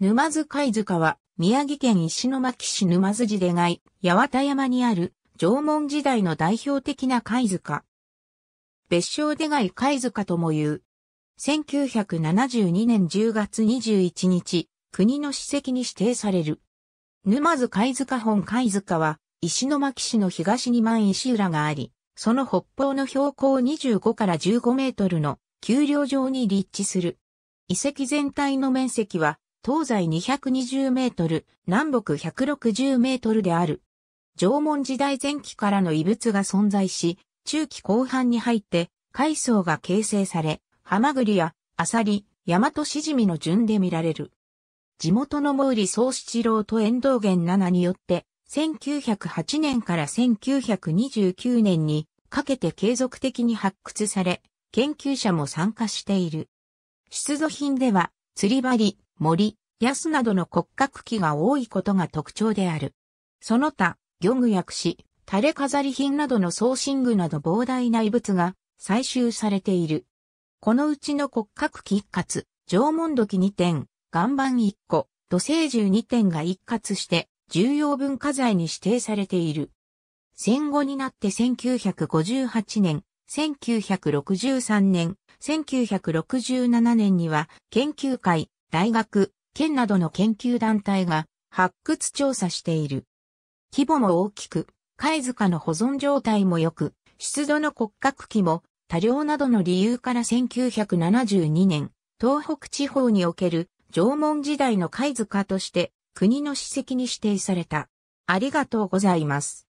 沼津貝塚は、宮城県石巻市沼津寺で外、八幡山にある、縄文時代の代表的な貝塚。別称で外貝塚とも言う。1972年10月21日、国の史跡に指定される。沼津貝塚本貝塚は、石巻市の東に万石浦があり、その北方の標高25から15メートルの丘陵上に立地する。遺跡全体の面積は東西220メートル、南北160メートルである。縄文時代前期からの遺物が存在し、中期後半に入って海藻が形成され、ハマグリやアサリ、ヤマトシジミの順で見られる。地元の毛利宗七郎と遠藤源七によって、1908年から1929年にかけて継続的に発掘され、研究者も参加している。出土品では、釣り針、森、安などの骨格器が多いことが特徴である。その他、漁具薬師、垂れ飾り品などの送信具など膨大な遺物が採集されている。このうちの骨格器一括、縄文土器2点、岩盤1個、土星獣2点が一括して重要文化財に指定されている。戦後になって1958年、1963年、1967年には研究会、大学、県などの研究団体が発掘調査している。規模も大きく、貝塚の保存状態も良く、出土の骨格器も多量などの理由から1972年、東北地方における縄文時代の貝塚として国の史跡に指定された。ありがとうございます。